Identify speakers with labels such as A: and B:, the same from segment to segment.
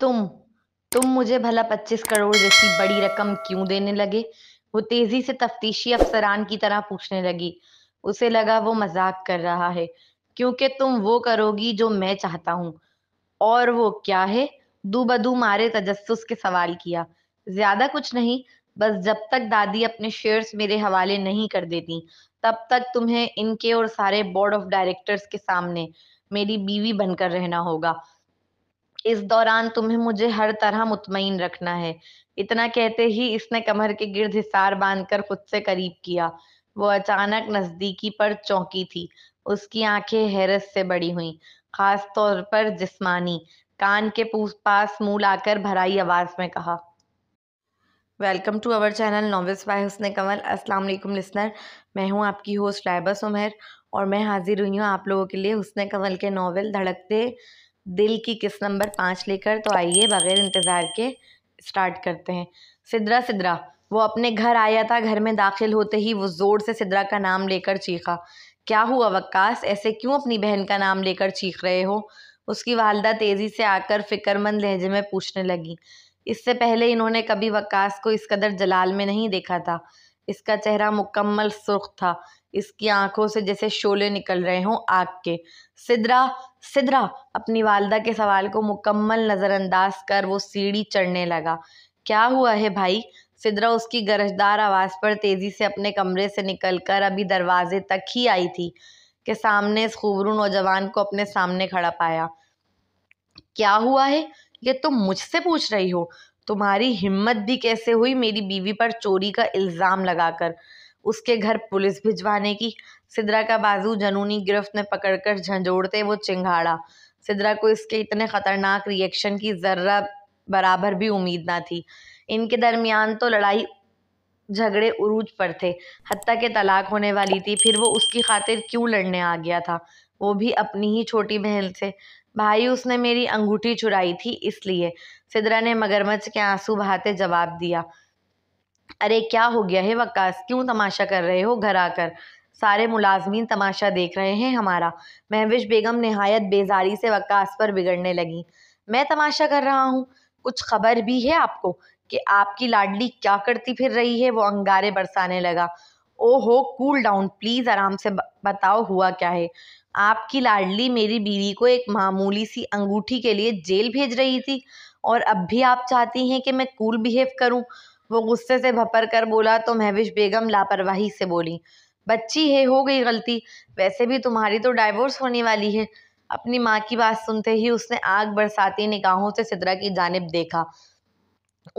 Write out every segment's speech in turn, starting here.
A: तुम तुम मुझे भला पच्चीस करोड़ जैसी बड़ी रकम क्यों देने लगे वो तेजी से तफ्तीशी अफसरान की तरह पूछने लगी उसे लगा वो मजाक कर रहा है क्योंकि तुम वो करोगी जो मैं चाहता हूँ और वो क्या है दू बदू मारे तजस्स के सवाल किया ज्यादा कुछ नहीं बस जब तक दादी अपने शेयर्स मेरे हवाले नहीं कर देती तब तक तुम्हें इनके और सारे बोर्ड ऑफ डायरेक्टर्स के सामने मेरी बीवी बनकर रहना होगा इस दौरान तुम्हें मुझे हर तरह मुतमिन रखना है इतना कहते ही इसने कमर के गिर्द हिसार बांधकर खुद से करीब किया वो अचानक नजदीकी पर चौंकी थी उसकी आंखें हैरत से बड़ी हुई खास तौर पर जिस्मानी कान के पास मुंह लाकर भराई आवाज में कहा welcome to our channel novice by Husn Kamal अस्सलाम वालेकुम लिसनर मैं हूं आपकी होस्ट रायबस उमेर और मैं हाजिर हुई हूं आप लोगों के लिए हुसन कंवल के नावल धड़कते दिल की किस नंबर पाँच लेकर तो आइए बगैर इंतज़ार के स्टार्ट करते हैं सिद्रा सिद्रा वो अपने घर आया था घर में दाखिल होते ही वो ज़ोर से सिद्रा का नाम लेकर चीखा क्या हुआ वक्कास ऐसे क्यों अपनी बहन का नाम लेकर चीख रहे हो उसकी वालदा तेज़ी से आकर फ़िक्रमंद लहजे में पूछने लगी इससे पहले इन्होंने कभी वक्कास को इस कदर जलाल में नहीं देखा था इसका चेहरा मुकम्मल सुर्ख था इसकी आंखों से जैसे शोले निकल रहे हों आग के सिद्रा सिद्रा अपनी वालदा के सवाल को मुकम्मल नज़रअंदाज कर वो सीढ़ी चढ़ने लगा क्या हुआ है भाई सिद्रा उसकी गरजदार आवाज़ पर तेज़ी से अपने कमरे से निकलकर अभी दरवाजे तक ही आई थी कि सामने इस खूबरू नौजवान को अपने सामने खड़ा पाया क्या हुआ है ये तुम मुझसे पूछ रही हो तुम्हारी हिम्मत भी कैसे हुई मेरी बीवी पर चोरी का इल्ज़ाम लगाकर उसके घर पुलिस भिजवाने की सिद्रा का बाजू जनूनी गिरफ्त में पकड़कर झंझोड़ते वो चिंगाड़ा सिद्रा को इसके इतने ख़तरनाक रिएक्शन की ज़र्रा बराबर भी उम्मीद ना थी इनके दरमियान तो लड़ाई झगड़े उरूज पर थे हती के तलाक होने वाली थी फिर वो उसकी खातिर क्यों लड़ने आ गया था वो भी अपनी ही छोटी बहन से भाई उसने मेरी अंगूठी चुराई थी इसलिए सिद्रा ने मगरमच्छ के आंसू बहाते जवाब दिया अरे क्या हो गया है वक्कास क्यों तमाशा कर रहे हो घर आकर सारे मुलाजमीन तमाशा देख रहे हैं हमारा महविश बेगम नहायत बेजारी से वक्कास पर बिगड़ने लगी मैं तमाशा कर रहा हूँ कुछ खबर भी है आपको कि आपकी लाडली क्या करती फिर रही है वो अंगारे बरसाने लगा ओहो कूल डाउन प्लीज़ आराम से बताओ हुआ क्या है आपकी लाडली मेरी बीवी को एक मामूली सी अंगूठी के लिए जेल भेज रही थी और अब भी आप चाहती हैं कि मैं कूल बिहेव करूं वो गुस्से से भपर कर बोला तो महविश बेगम लापरवाही से बोली बच्ची है हो गई गलती वैसे भी तुम्हारी तो डाइवोर्स होने वाली है अपनी माँ की बात सुनते ही उसने आग बरसाती निगाहों से सिदरा की जानब देखा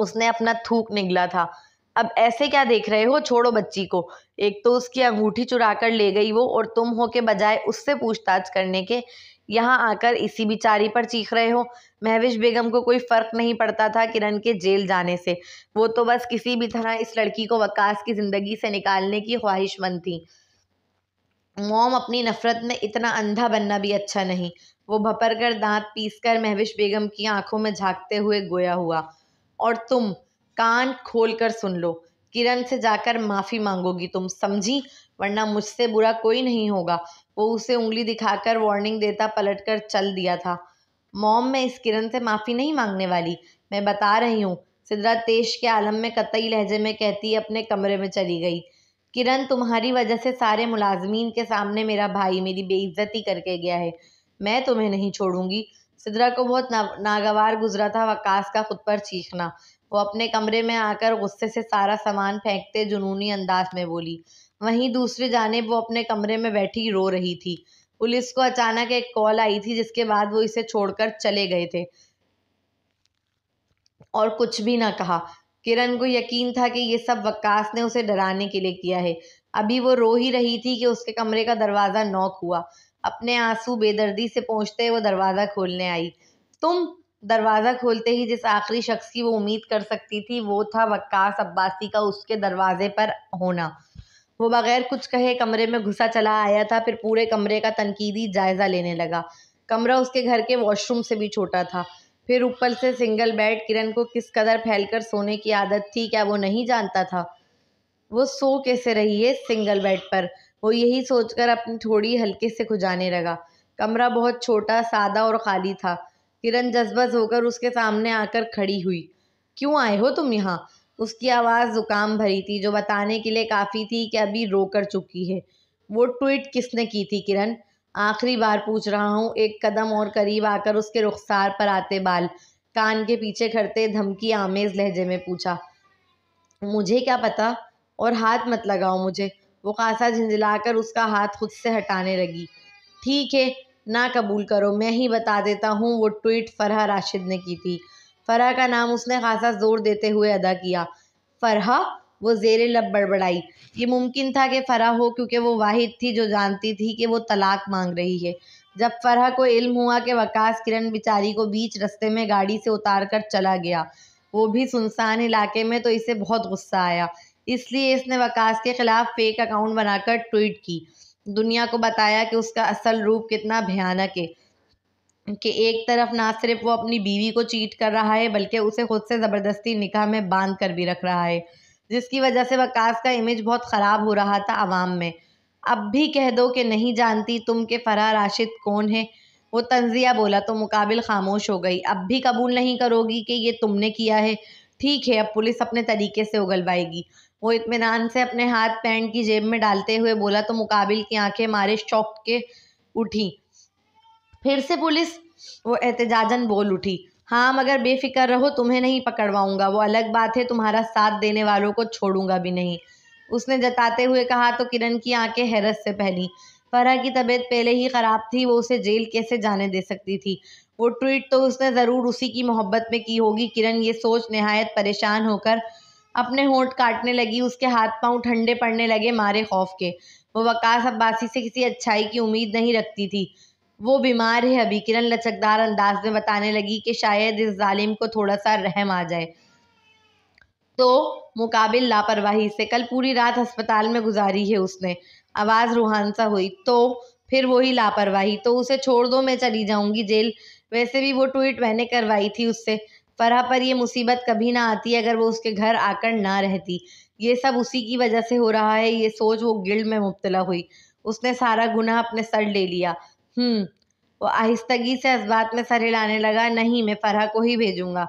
A: उसने अपना थूक निगला था अब ऐसे क्या देख रहे हो छोड़ो बच्ची को एक तो उसकी अंगूठी चुरा कर ले गई वो और तुम हो के बजाय उससे पूछताछ करने के यहाँ आकर इसी बिचारी पर चीख रहे हो महविश बेगम को कोई फ़र्क नहीं पड़ता था किरण के जेल जाने से वो तो बस किसी भी तरह इस लड़की को वकास की ज़िंदगी से निकालने की ख्वाहिशमंद थी मोम अपनी नफ़रत में इतना अंधा बनना भी अच्छा नहीं वो भपर कर दाँत पीस कर महविश बेगम की आंखों में झांकते हुए गोया हुआ और तुम कान खोल कर सुन लो किरण से जाकर माफ़ी मांगोगी तुम समझी वरना मुझसे बुरा कोई नहीं होगा वो उसे उंगली दिखाकर वार्निंग देता पलटकर चल दिया था मॉम मैं इस किरण से माफ़ी नहीं मांगने वाली मैं बता रही हूँ सिद्रा तेज के आलम में कतई लहजे में कहती अपने कमरे में चली गई किरण तुम्हारी वजह से सारे मुलाजमीन के सामने मेरा भाई मेरी बेइज्जती करके गया है मैं तुम्हें नहीं छोड़ूंगी सिद्रा को बहुत ना, नागवार गुजरा था वकास का खुद पर चीखना वो अपने कमरे में आकर गुस्से से सारा सामान फेंकते जुनूनी अंदाज में बोली वहीं दूसरी जानब वो अपने कमरे में बैठी रो रही थी पुलिस को अचानक एक कॉल आई थी जिसके बाद वो इसे छोड़कर चले गए थे और कुछ भी ना कहा किरण को यकीन था कि ये सब वक्कास ने उसे डराने के लिए किया है अभी वो रो ही रही थी कि उसके कमरे का दरवाज़ा नॉक हुआ अपने आंसू बेदर्दी से पहुंचते वो दरवाज़ा खोलने आई तुम दरवाज़ा खोलते ही जिस आखिरी शख्स की वो उम्मीद कर सकती थी वो था वक्कास अब्बासी का उसके दरवाजे पर होना वो बग़ैर कुछ कहे कमरे में घुसा चला आया था फिर पूरे कमरे का तनकीदी जायज़ा लेने लगा कमरा उसके घर के वॉशरूम से भी छोटा था फिर ऊपर से सिंगल बेड किरण को किस कदर फैलकर सोने की आदत थी क्या वो नहीं जानता था वो सो कैसे रही है सिंगल बेड पर वो यही सोचकर अपनी थोड़ी हल्के से खुजाने लगा कमरा बहुत छोटा सादा और खाली था किरण जज्बस होकर उसके सामने आकर खड़ी हुई क्यों आए हो तुम यहाँ उसकी आवाज़ ज़ुकाम भरी थी जो बताने के लिए काफ़ी थी कि अभी रो कर चुकी है वो ट्वीट किसने की थी किरण आखिरी बार पूछ रहा हूँ एक कदम और करीब आकर उसके रुखसार पर आते बाल कान के पीछे खड़ते धमकी आमेज लहजे में पूछा मुझे क्या पता और हाथ मत लगाओ मुझे वो खासा झिंझलाकर उसका हाथ खुद से हटाने लगी ठीक है ना कबूल करो मैं ही बता देता हूँ वो ट्वीट फरहा राशिद ने की थी फरा का नाम उसने खासा ज़ोर देते हुए अदा किया फ़रहा वो जेर लब बड़बड़ाई ये मुमकिन था कि फरा हो क्योंकि वो वाहिद थी जो जानती थी कि वो तलाक मांग रही है जब फ़रहा को इल्म हुआ कि वकास किरण बिचारी को बीच रस्ते में गाड़ी से उतार कर चला गया वो भी सुनसान इलाके में तो इसे बहुत गुस्सा आया इसलिए इसने वकास के ख़िलाफ़ फेक अकाउंट बनाकर ट्वीट की दुनिया को बताया कि उसका असल रूप कितना भयानक है कि एक तरफ ना सिर्फ वो अपनी बीवी को चीट कर रहा है बल्कि उसे खुद से ज़बरदस्ती निकाह में बांध कर भी रख रहा है जिसकी वजह से वकास का इमेज बहुत ख़राब हो रहा था आवाम में अब भी कह दो कि नहीं जानती तुम के फ़रा राशिद कौन है वो तंजिया बोला तो मुकाबिल खामोश हो गई अब भी कबूल नहीं करोगी कि ये तुमने किया है ठीक है अब पुलिस अपने तरीके से उगलवाएगी वो इतमान से अपने हाथ पैंट की जेब में डालते हुए बोला तो मुकाबिल की आंखें मारे शौक के उठी फिर से पुलिस वो एहतजाजन बोल उठी हाँ मगर बेफिक्र रहो तुम्हें नहीं पकड़वाऊंगा वो अलग बात है तुम्हारा साथ देने वालों को छोड़ूंगा भी नहीं उसने जताते हुए कहा तो किरण की आंखें हैरत से पहली फरह की तबीयत पहले ही ख़राब थी वो उसे जेल कैसे जाने दे सकती थी वो ट्वीट तो उसने ज़रूर उसी की मोहब्बत में की होगी किरण ये सोच नहायत परेशान होकर अपने होंठ काटने लगी उसके हाथ पांव ठंडे पड़ने लगे मारे खौफ के वो वकास अब्बासी से किसी अच्छाई की उम्मीद नहीं रखती थी वो बीमार है अभी किरण लचकदार अंदाज में बताने लगी कि शायद इस जालिम को थोड़ा सा रहम आ जाए तो मुकाबिल लापरवाही से कल पूरी रात अस्पताल में गुजारी है उसने आवाज़ रूहानसा हुई तो फिर वही लापरवाही तो उसे छोड़ दो मैं चली जाऊंगी जेल वैसे भी वो ट्वीट मैंने करवाई थी उससे फरहा पर यह मुसीबत कभी ना आती अगर वो उसके घर आकर ना रहती ये सब उसी की वजह से हो रहा है ये सोच वो गिल्ड में मुबतला हुई उसने सारा गुना अपने सर ले लिया हम्म वो आहिस्तगी से बात में सर हिलाने लगा नहीं मैं फरह को ही भेजूंगा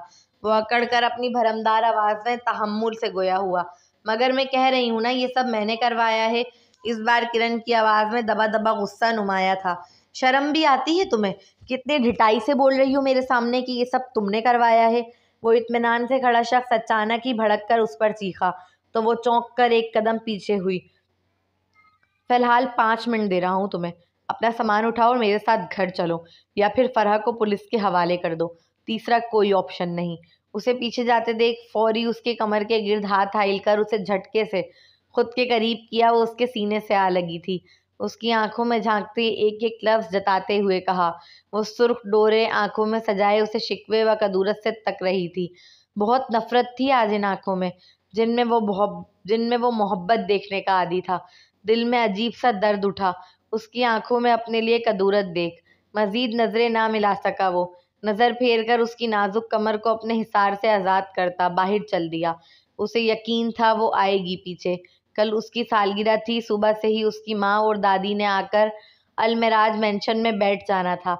A: वो अकड़ कर अपनी भरमदार आवाज़ में तहमुल से गोया हुआ मगर मैं कह रही हूँ ना ये सब मैंने करवाया है इस बार किरण की आवाज़ में दबा दबा गुस्सा नुमाया था शर्म भी आती है तुम्हें कितने ढिटाई से बोल रही हो मेरे सामने कि ये सब तुमने करवाया है वो इतमान से खड़ा शख्स अचानक ही भड़क कर उस पर चीखा तो वो चौंक कर एक कदम पीछे हुई फिलहाल पाँच मिनट दे रहा हूँ तुम्हें अपना सामान उठाओ और मेरे साथ घर चलो या फिर फरह को पुलिस के हवाले कर दो तीसरा कोई ऑप्शन नहीं उसे पीछे जाते देख फौरी उसके कमर के गिर्द हाथ हाइल कर उसे झटके से खुद के करीब किया वो उसके सीने से आ लगी थी उसकी आंखों में झांकते एक एक लफ्ज जताते हुए कहा वो सुर्ख डोरे आंखों में सजाए उसे शिकवे व कदूरत से तक रही थी बहुत नफरत थी आज इन आंखों में जिनमें वो जिनमें वो मोहब्बत देखने का आदि था दिल में अजीब सा दर्द उठा उसकी आंखों में अपने लिए कदूरत देख मजीद नजरें ना मिला सका वो नज़र फेर कर उसकी नाजुक कमर को अपने हिसार से आज़ाद करता बाहर चल दिया उसे यकीन था वो आएगी पीछे कल उसकी सालगिरह थी सुबह से ही उसकी माँ और दादी ने आकर अलमराज मेंशन में बैठ जाना था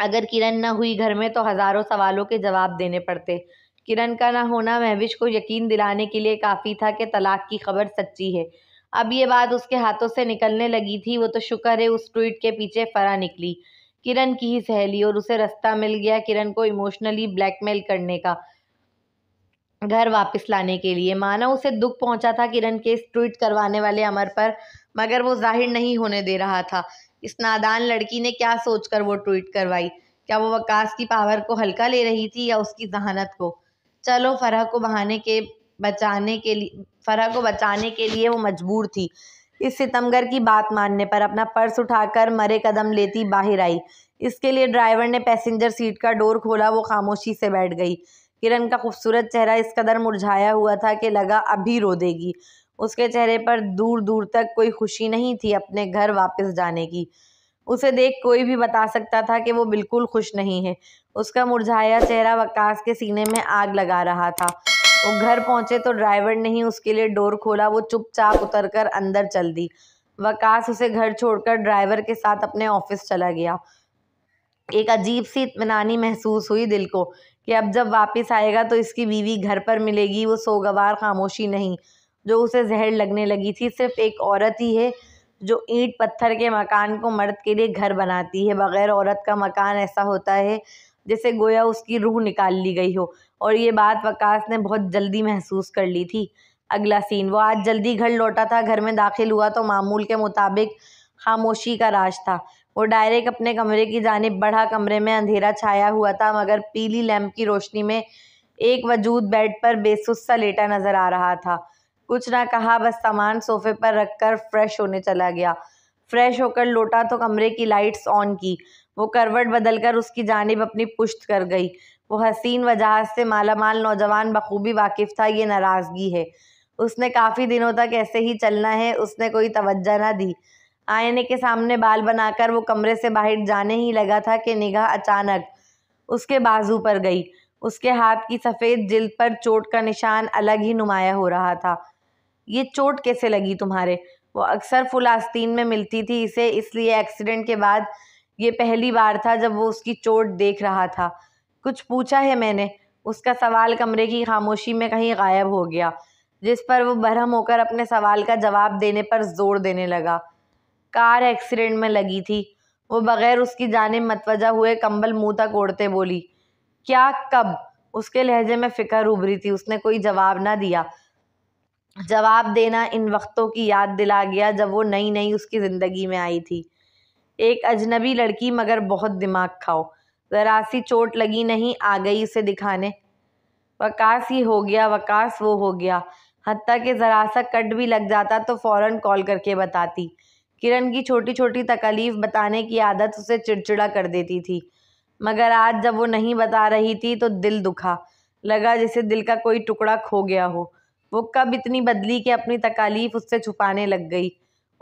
A: अगर किरण ना हुई घर में तो हज़ारों सवालों के जवाब देने पड़ते किरण का ना होना महविश को यकीन दिलाने के लिए काफ़ी था कि तलाक की खबर सच्ची है अब ये बात उसके हाथों से निकलने लगी थी वो तो शुक्र है उस ट्वीट के पीछे फरा निकली किरण की ही सहेली और उसे रास्ता मिल गया किरण को इमोशनली ब्लैकमेल करने का घर वापस लाने के लिए माना उसे दुख पहुंचा था किरण के इस ट्वीट करवाने वाले अमर पर मगर वो जाहिर नहीं होने दे रहा था इस नादान लड़की ने क्या सोचकर वो ट्वीट करवाई क्या वो वकास की पावर को हल्का ले रही थी या उसकी जहानत को चलो फरह को बहाने के बचाने के लिए फरह को बचाने के लिए वो मजबूर थी इस सितमगर की बात मानने पर अपना पर्स उठाकर मरे कदम लेती बाहर आई इसके लिए ड्राइवर ने पैसेंजर सीट का डोर खोला वो खामोशी से बैठ गई किरण का खूबसूरत चेहरा इस कदर मुरझाया हुआ था कि लगा अभी रो देगी उसके चेहरे पर दूर दूर तक कोई खुशी नहीं थी अपने घर वापस जाने की उसे देख कोई भी बता सकता था कि वो बिल्कुल खुश नहीं है उसका मुरझाया चेहरा वकास के सीने में आग लगा रहा था वो घर पहुंचे तो ड्राइवर ने ही उसके लिए डोर खोला वो चुपचाप उतर कर अंदर चल दी वकास उसे घर छोड़कर ड्राइवर के साथ अपने ऑफिस चला गया एक अजीब सी इतमानी महसूस हुई दिल को कि अब जब वापस आएगा तो इसकी बीवी घर पर मिलेगी वो सोगवार खामोशी नहीं जो उसे जहर लगने लगी थी सिर्फ एक औरत ही है जो ईंट पत्थर के मकान को मर्द के लिए घर बनाती है बग़ैर औरत का मकान ऐसा होता है जैसे गोया उसकी रूह निकाल ली गई हो और ये बात वकास ने बहुत जल्दी महसूस कर ली थी अगला सीन वो आज जल्दी घर लौटा था घर में दाखिल हुआ तो मामूल के मुताबिक खामोशी का राज था वो डायरेक्ट अपने कमरे की जानब बढ़ा कमरे में अंधेरा छाया हुआ था मगर पीली लैम्प की रोशनी में एक वजूद बेड पर बेसुस्सा लेटा नज़र आ रहा था कुछ ना कहा बस सामान सोफे पर रख कर फ्रेश होने चला गया फ्रेश होकर लौटा तो कमरे की लाइट्स ऑन की वो करवट बदलकर उसकी जानब अपनी पुश्त कर गई वो हसीन वजह से मालामाल नौजवान बखूबी वाकिफ था ये नाराज़गी है उसने काफ़ी दिनों तक ऐसे ही चलना है उसने कोई तवज्जा ना दी आईने के सामने बाल बनाकर वो कमरे से बाहर जाने ही लगा था कि निगाह अचानक उसके बाजू पर गई उसके हाथ की सफ़ेद जिल्द पर चोट का निशान अलग ही नुमाया हो रहा था ये चोट कैसे लगी तुम्हारे वो अक्सर फुलास्तीन में मिलती थी इसे इसलिए एक्सीडेंट के बाद ये पहली बार था जब वो उसकी चोट देख रहा था कुछ पूछा है मैंने उसका सवाल कमरे की खामोशी में कहीं गायब हो गया जिस पर वो बरहम होकर अपने सवाल का जवाब देने पर जोर देने लगा कार एक्सीडेंट में लगी थी वो बगैर उसकी जाने मतवजा हुए कंबल मुंह तक ओढ़ते बोली क्या कब उसके लहजे में फ़िक्र उभरी थी उसने कोई जवाब ना दिया जवाब देना इन वक्तों की याद दिला गया जब वो नई नई उसकी ज़िंदगी में आई थी एक अजनबी लड़की मगर बहुत दिमाग खाओ ज़रा सी चोट लगी नहीं आ गई उसे दिखाने वकास ये हो गया वकास वो हो गया हती के ज़रा सा कट भी लग जाता तो फ़ौर कॉल करके बताती किरण की छोटी छोटी तकलीफ़ बताने की आदत उसे चिड़चिड़ा कर देती थी मगर आज जब वो नहीं बता रही थी तो दिल दुखा लगा जैसे दिल का कोई टुकड़ा खो गया हो वो कब इतनी बदली कि अपनी तकालीफ उससे छुपाने लग गई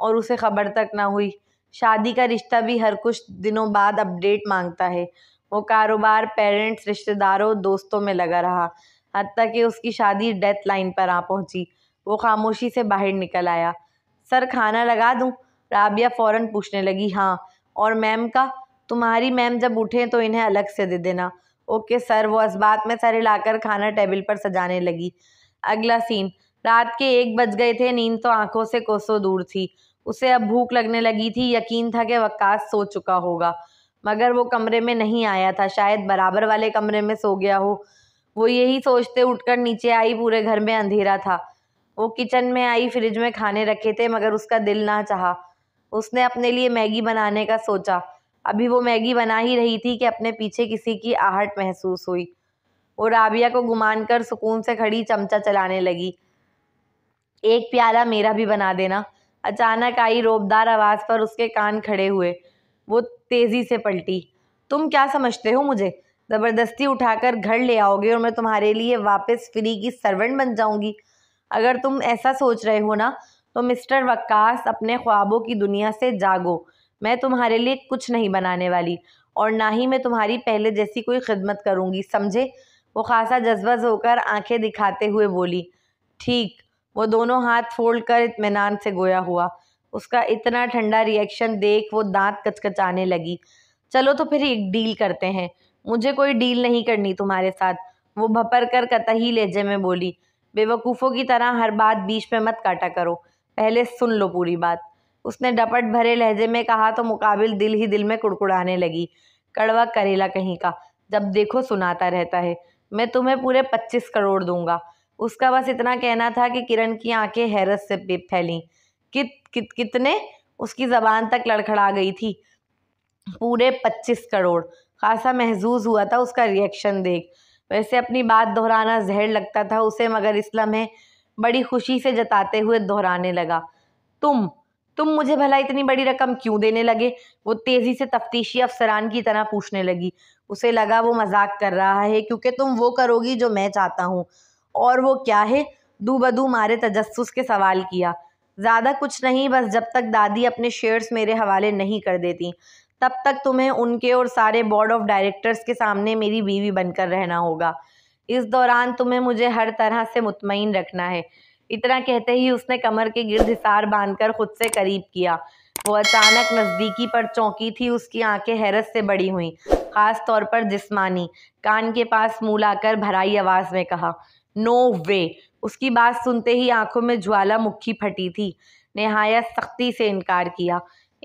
A: और उसे खबर तक ना हुई शादी का रिश्ता भी हर कुछ दिनों बाद अपडेट मांगता है वो कारोबार पेरेंट्स रिश्तेदारों दोस्तों में लगा रहा हती कि उसकी शादी डेथ लाइन पर आ पहुंची वो खामोशी से बाहर निकल आया सर खाना लगा दूं राबिया फौरन पूछने लगी हाँ और मैम का तुम्हारी मैम जब उठें तो इन्हें अलग से दे देना ओके सर वो इसबात में सर हिलाकर खाना टेबल पर सजाने लगी अगला सीन रात के एक बज गए थे नींद तो आंखों से कोसों दूर थी उसे अब भूख लगने लगी थी यकीन था कि वक्का सो चुका होगा मगर वो कमरे में नहीं आया था शायद बराबर वाले कमरे में सो गया हो वो यही सोचते उठकर नीचे आई पूरे घर में अंधेरा था वो किचन में आई फ्रिज में खाने रखे थे मगर उसका दिल ना चाहा उसने अपने लिए मैगी बनाने का सोचा अभी वो मैगी बना ही रही थी कि अपने पीछे किसी की आहट महसूस हुई वो राबिया को गुमान कर सुकून से खड़ी चमचा चलाने लगी एक प्याला मेरा भी बना देना अचानक आई रोबदार आवाज़ पर उसके कान खड़े हुए वो तेज़ी से पलटी तुम क्या समझते हो मुझे ज़बरदस्ती उठाकर घर ले आओगे और मैं तुम्हारे लिए वापस फ्री की सर्वेंट बन जाऊंगी अगर तुम ऐसा सोच रहे हो ना तो मिस्टर वक्कास अपने ख्वाबों की दुनिया से जागो मैं तुम्हारे लिए कुछ नहीं बनाने वाली और ना ही मैं तुम्हारी पहले जैसी कोई खिदमत करूँगी समझे वो खासा जज्बज होकर आंखें दिखाते हुए बोली ठीक वो दोनों हाथ फोल्ड कर इतमान से गोया हुआ उसका इतना ठंडा रिएक्शन देख वो दांत कचकचाने लगी चलो तो फिर एक डील करते हैं मुझे कोई डील नहीं करनी तुम्हारे साथ वो भपर कर कतही लहजे में बोली बेवकूफ़ों की तरह हर बात बीच में मत काटा करो पहले सुन लो पूरी बात उसने डपट भरे लहजे में कहा तो मुकाबिल दिल ही दिल में कुड़कुड़ाने लगी कड़वा करेला कहीं का जब देखो सुनाता रहता है मैं तुम्हें पूरे पच्चीस करोड़ दूंगा उसका बस इतना कहना था कि किरण की आंखें हैरत से फैलीं कित कित कितने उसकी ज़बान तक लड़खड़ा गई थी पूरे पच्चीस करोड़ खासा महजूज हुआ था उसका रिएक्शन देख वैसे अपनी बात दोहराना जहर लगता था उसे मगर इस्लाम है बड़ी खुशी से जताते हुए दोहराने लगा तुम तुम मुझे भला इतनी बड़ी रकम क्यों देने लगे वो तेज़ी से तफ्तीशी अफसरान की तरह पूछने लगी उसे लगा वो मजाक कर रहा है क्योंकि तुम वो करोगी जो मैं चाहता हूँ और वो क्या है दूबदू मारे तजस्स के सवाल किया ज़्यादा कुछ नहीं बस जब तक दादी अपने शेयर्स मेरे हवाले नहीं कर देती तब तक तुम्हें उनके और सारे बोर्ड ऑफ डायरेक्टर्स के सामने मेरी बीवी बनकर रहना होगा इस दौरान तुम्हें मुझे हर तरह से मुतमिन रखना है इतना कहते ही उसने कमर के गिरद हिसार बांधकर खुद से करीब किया वो अचानक नज़दीकी पर चौंकी थी उसकी आंखें हैरत से बड़ी हुई ख़ास तौर पर जिस्मानी कान के पास मुँह लाकर भराई आवाज़ में कहा नो वे उसकी बात सुनते ही आंखों में ज्वालामुखी फटी थी नहायत सख्ती से इनकार किया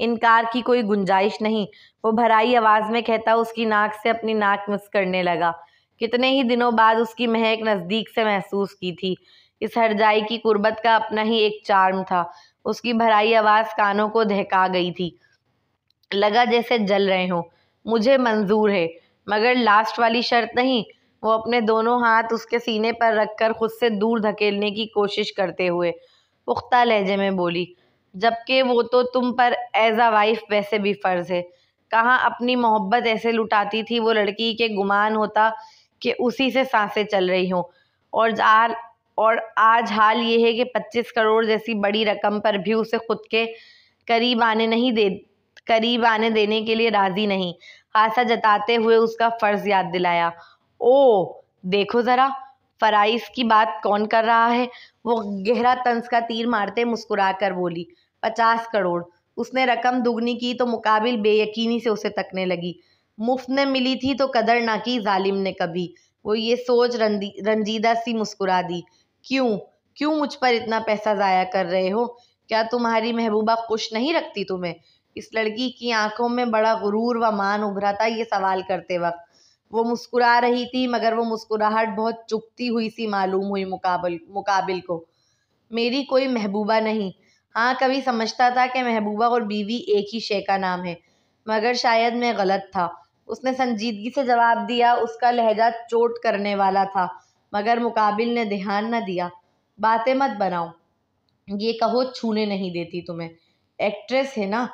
A: इनकार की कोई गुंजाइश नहीं वो भराई आवाज़ में कहता उसकी नाक से अपनी नाक करने लगा कितने ही दिनों बाद उसकी महक नज़दीक से महसूस की थी इस हरजाई की कुर्बत का अपना ही एक चार्म था उसकी भराई आवाज़ कानों को दहका गई थी लगा जैसे जल रहे हो मुझे मंजूर है मगर लास्ट वाली शर्त नहीं वो अपने दोनों हाथ उसके सीने पर रख कर खुद से दूर धकेलने की कोशिश करते हुए पुख्ता लहजे में बोली जबकि वो तो तुम पर एज आ वाइफ वैसे भी फ़र्ज़ है कहाँ अपनी मोहब्बत ऐसे लुटाती थी वो लड़की के गुमान होता कि उसी से सांसें चल रही हों और आज और आज हाल ये है कि पच्चीस करोड़ जैसी बड़ी रकम पर भी उसे खुद के करीब आने नहीं दे करीब आने देने के लिए राज़ी नहीं खासा जताते हुए उसका फ़र्ज़ याद दिलाया ओ देखो ज़रा फराइज की बात कौन कर रहा है वो गहरा तंस का तीर मारते मुस्कुरा कर बोली पचास करोड़ उसने रकम दुगनी की तो मुकाबिल बेयकीनी से उसे तकने लगी मुफ्त में मिली थी तो कदर ना की जालिम ने कभी वो ये सोच रंजीदा सी मुस्कुरा दी क्यों क्यों मुझ पर इतना पैसा ज़ाया कर रहे हो क्या तुम्हारी महबूबा खुश नहीं रखती तुम्हें इस लड़की की आंखों में बड़ा गुरूर व मान उभरा था ये सवाल करते वक्त वो मुस्कुरा रही थी मगर वो मुस्कुराहट बहुत चुपती हुई सी मालूम हुई मुकाबल मुकाबिल को मेरी कोई महबूबा नहीं हाँ कभी समझता था कि महबूबा और बीवी एक ही शे का नाम है मगर शायद मैं गलत था उसने संजीदगी से जवाब दिया उसका लहजा चोट करने वाला था मगर मुकाबिल ने ध्यान न दिया बातें मत बनाओ ये कहो छूने नहीं देती तुम्हें एक्ट्रेस है ना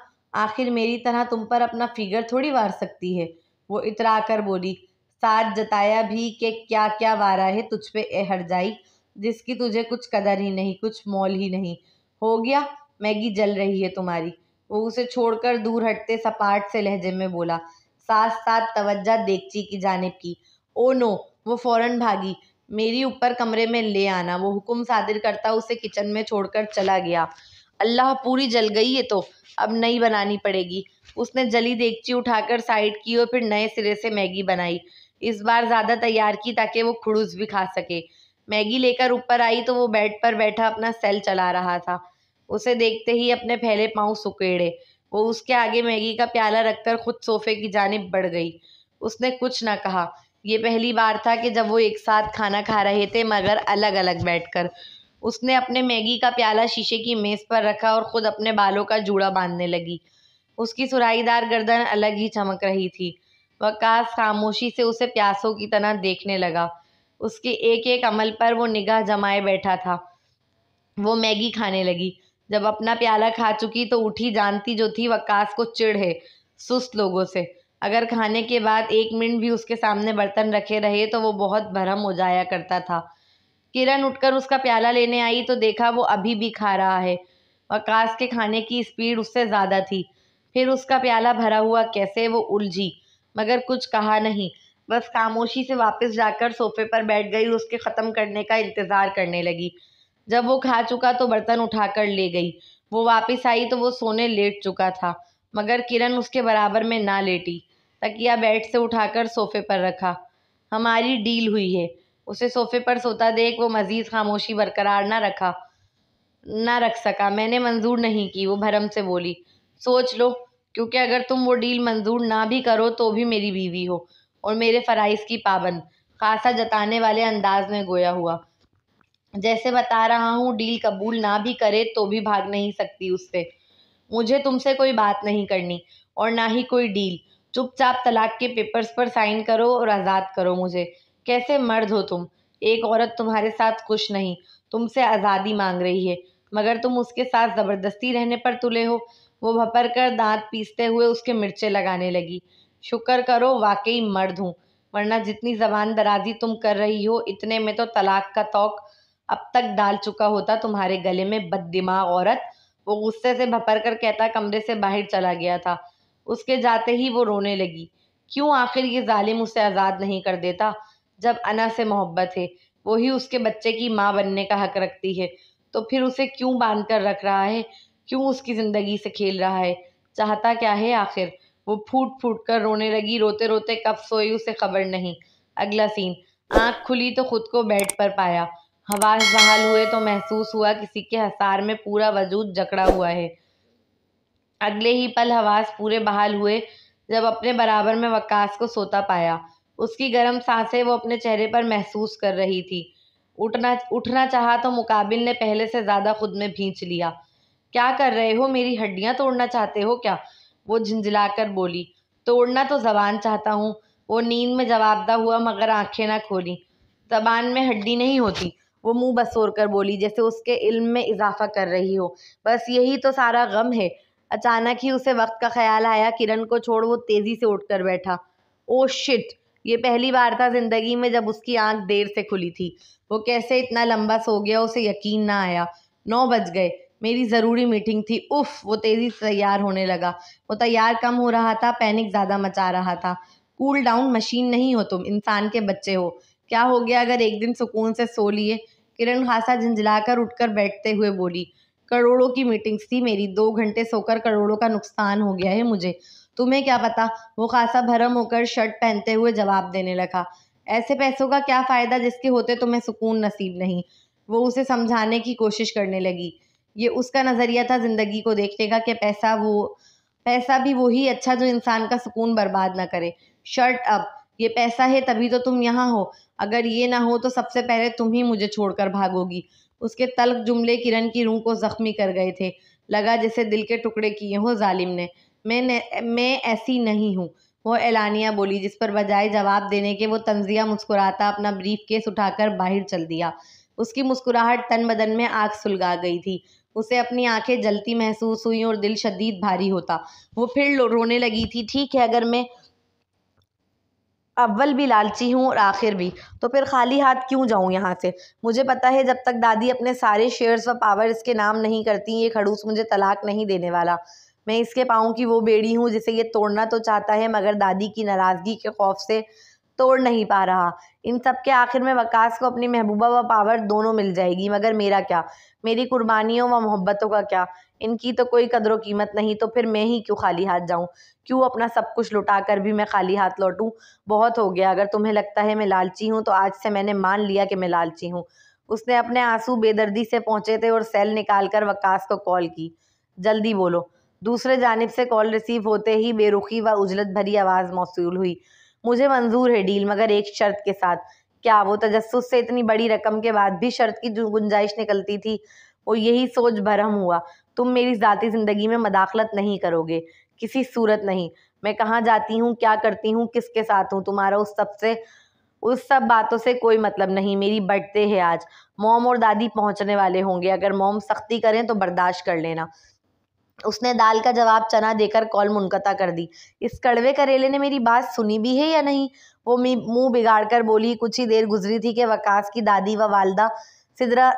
A: आखिर मेरी तरह तुम पर अपना फिगर थोड़ी वार सकती है वो इतरा कर बोली साथ जताया भी कि क्या क्या वारा है तुझ पे ए जाई जिसकी तुझे कुछ कदर ही नहीं कुछ मोल ही नहीं हो गया मैगी जल रही है तुम्हारी वो उसे छोड़कर दूर हटते सपाट से लहजे में बोला साथ साथ तवज्जा देखची की जानब की ओ नो वो फौरन भागी मेरी ऊपर कमरे में ले आना वो हुक्म सादिर करता उसे किचन में छोड़कर चला गया अल्लाह पूरी जल गई है तो अब नई बनानी पड़ेगी उसने जली देखची उठाकर साइड की और फिर नए सिरे से मैगी बनाई इस बार ज़्यादा तैयार की ताकि वो खुड़ूस भी खा सके मैगी लेकर ऊपर आई तो वो बेड पर बैठा अपना सेल चला रहा था उसे देखते ही अपने फैले पाँव सुकेड़े वो उसके आगे मैगी का प्याला रखकर खुद सोफे की जानब बढ़ गई उसने कुछ ना कहा ये पहली बार था कि जब वो एक साथ खाना खा रहे थे मगर अलग अलग बैठकर उसने अपने मैगी का प्याला शीशे की मेज़ पर रखा और ख़ुद अपने बालों का जूड़ा बांधने लगी उसकी सुराईदार गर्दन अलग ही चमक रही थी वकास खामोशी से उसे प्यासों की तरह देखने लगा उसके एक एक अमल पर वो निगाह जमाए बैठा था वो मैगी खाने लगी जब अपना प्याला खा चुकी तो उठी जानती जो थी वकास को चिढ़ है सुस्त लोगों से अगर खाने के बाद एक मिनट भी उसके सामने बर्तन रखे रहे तो वो बहुत भरम हो जाया करता था किरण उठकर उसका प्याला लेने आई तो देखा वो अभी भी खा रहा है वकास के खाने की स्पीड उससे ज़्यादा थी फिर उसका प्याला भरा हुआ कैसे वो उलझी मगर कुछ कहा नहीं बस खामोशी से वापस जाकर सोफे पर बैठ गई उसके ख़त्म करने का इंतज़ार करने लगी जब वो खा चुका तो बर्तन उठाकर ले गई वो वापस आई तो वो सोने लेट चुका था मगर किरण उसके बराबर में ना लेटी तकिया बेड से उठाकर सोफे पर रखा हमारी डील हुई है उसे सोफे पर सोता देख वो मज़ीद खामोशी बरकरार ना रखा ना रख सका मैंने मंजूर नहीं की वो भरम से बोली सोच लो क्योंकि अगर तुम वो डील मंजूर ना भी करो तो भी मेरी बीवी हो और मेरे फ़राइज़ की पाबंद खासा जताने वाले अंदाज में गोया हुआ जैसे बता रहा हूँ डील कबूल ना भी करे तो भी भाग नहीं सकती उससे मुझे तुमसे कोई बात नहीं करनी और ना ही कोई डील चुपचाप तलाक के पेपर्स पर साइन करो और आज़ाद करो मुझे कैसे मर्द हो तुम एक औरत तुम्हारे साथ खुश नहीं तुमसे आज़ादी मांग रही है मगर तुम उसके साथ ज़बरदस्ती रहने पर तुले हो वो भपर कर दांत पीसते हुए उसके मिर्चे लगाने लगी शुक्र करो वाकई मर्द हूँ वरना जितनी जबान दराजी तुम कर रही हो इतने में तो तलाक का तोक अब तक डाल चुका होता तुम्हारे गले में बददिमाग औरत वो गुस्से से भपर कर कहता कमरे से बाहर चला गया था उसके जाते ही वो रोने लगी क्यों आखिर ये जालिम उसे आज़ाद नहीं कर देता जब अना से मोहब्बत है वही उसके बच्चे की माँ बनने का हक रखती है तो फिर उसे क्यों बांध कर रख रहा है क्यों उसकी ज़िंदगी से खेल रहा है चाहता क्या है आखिर वो फूट फूट कर रोने लगी रोते रोते कब सोई उसे खबर नहीं अगला सीन आंख खुली तो खुद को बेड पर पाया हवास बहाल हुए तो महसूस हुआ किसी के हसार में पूरा वजूद जकड़ा हुआ है अगले ही पल हवास पूरे बहाल हुए जब अपने बराबर में वकास को सोता पाया उसकी गर्म सांसें वो अपने चेहरे पर महसूस कर रही थी उठना उठना चाहा तो मुकाबिल ने पहले से ज़्यादा खुद में भींच लिया क्या कर रहे हो मेरी हड्डियाँ तोड़ना चाहते हो क्या वो झिंझलाकर बोली तोड़ना तो जबान चाहता हूँ वो नींद में जवाबदा हुआ मगर आंखें ना खोली जबान में हड्डी नहीं होती वो मुंह बसोर कर बोली जैसे उसके इल्म में इजाफा कर रही हो बस यही तो सारा गम है अचानक ही उसे वक्त का ख्याल आया किरण को छोड़ वो तेज़ी से उठ कर बैठा ओ शिट ये पहली बार था ज़िंदगी में जब उसकी आंख देर से खुली थी वो कैसे इतना लंबा सो गया उसे यकीन ना आया नौ बज गए मेरी ज़रूरी मीटिंग थी उफ़ वो तेज़ी से तैयार होने लगा वो तैयार कम हो रहा था पैनिक ज़्यादा मचा रहा था कूल डाउन मशीन नहीं हो तुम इंसान के बच्चे हो क्या हो गया अगर एक दिन सुकून से सो लिए किरण खासा झंझलाकर उठकर बैठते हुए बोली करोड़ों की मीटिंग्स थी मेरी दो घंटे सोकर करोड़ों का नुकसान हो गया है मुझे तुम्हें क्या पता वो खासा भरम होकर शर्ट पहनते हुए जवाब देने लगा ऐसे पैसों का क्या फ़ायदा जिसके होते तुम्हें सुकून नसीब नहीं वो उसे समझाने की कोशिश करने लगी ये उसका नज़रिया था ज़िंदगी को देखने का कि पैसा वो पैसा भी वही अच्छा जो इंसान का सुकून बर्बाद ना करे शर्ट अप ये पैसा है तभी तो तुम यहाँ हो अगर ये ना हो तो सबसे पहले तुम ही मुझे छोड़कर भागोगी उसके तलक जुमले किरण की रूह को ज़ख्मी कर गए थे लगा जैसे दिल के टुकड़े किए हो जालिम ने मैं न, मैं ऐसी नहीं हूँ वो एलानिया बोली जिस पर बजाय जवाब देने के वो तंजिया मुस्कुराता अपना ब्रीफ केस उठाकर बाहर चल दिया उसकी मुस्कुराहट तन बदन में आग सुलगा गई थी उसे अपनी आंखें जलती महसूस हुई और दिल शदीद भारी होता वो फिर रोने लगी थी ठीक है अगर मैं अव्वल भी लालची हूँ और आखिर भी तो फिर खाली हाथ क्यों जाऊँ यहाँ से मुझे पता है जब तक दादी अपने सारे शेयर्स व पावर इसके नाम नहीं करती ये खड़ूस मुझे तलाक नहीं देने वाला मैं इसके पाँव की वो बेड़ी हूँ जिसे ये तोड़ना तो चाहता है मगर दादी की नाराज़गी के खौफ से तोड़ नहीं पा रहा इन सब के आखिर में वकास को अपनी महबूबा व पावर दोनों मिल जाएगी मगर मेरा क्या मेरी कुर्बानियों व मोहब्बतों का क्या इनकी तो कोई कदर कीमत नहीं तो फिर मैं ही क्यों खाली हाथ जाऊं क्यों अपना सब कुछ लुटा कर भी मैं खाली हाथ लौटूं बहुत हो गया अगर तुम्हें लगता है मैं लालची हूँ तो आज से मैंने मान लिया कि मैं लालची हूँ उसने अपने आंसू बेदर्दी से पहुँचे थे और सेल निकाल कर वकास को कॉल की जल्दी बोलो दूसरे जानब से कॉल रिसीव होते ही बेरुखी व उजलत भरी आवाज़ मौसू हुई मुझे मंजूर है डील मगर एक शर्त के साथ क्या वो तजस्स से इतनी बड़ी रकम के बाद भी शर्त की गुंजाइश निकलती थी वो यही सोच भरम हुआ तुम मेरी ज़ाती ज़िंदगी में मदाखलत नहीं करोगे किसी सूरत नहीं मैं कहाँ जाती हूँ क्या करती हूँ किसके साथ हूँ तुम्हारा उस सब से उस सब बातों से कोई मतलब नहीं मेरी बढ़ते है आज मोम और दादी पहुँचने वाले होंगे अगर मोम सख्ती करें तो बर्दाश्त कर लेना उसने दाल का जवाब चना देकर कॉल मुनकता कर दी इस कड़वे करेले ने मेरी बात सुनी भी है या नहीं वो मुंह बिगाड़ कर बोली कुछ ही देर गुजरी थी कि वकास की दादी व वालदा सिदरा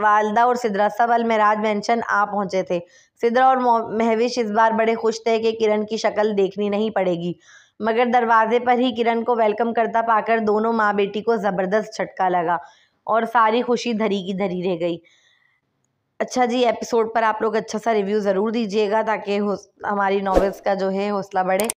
A: वालदा और सिदरा सब अलमराज मेंशन आ पहुंचे थे सिदरा और महविश इस बार बड़े खुश थे कि किरण की शक्ल देखनी नहीं पड़ेगी मगर दरवाजे पर ही किरण को वेलकम करता पाकर दोनों माँ बेटी को ज़बरदस्त झटका लगा और सारी खुशी धरी की धरी रह गई अच्छा जी एपिसोड पर आप लोग अच्छा सा रिव्यू ज़रूर दीजिएगा ताकि हमारी नॉवेल्स का जो है हौसला बढ़े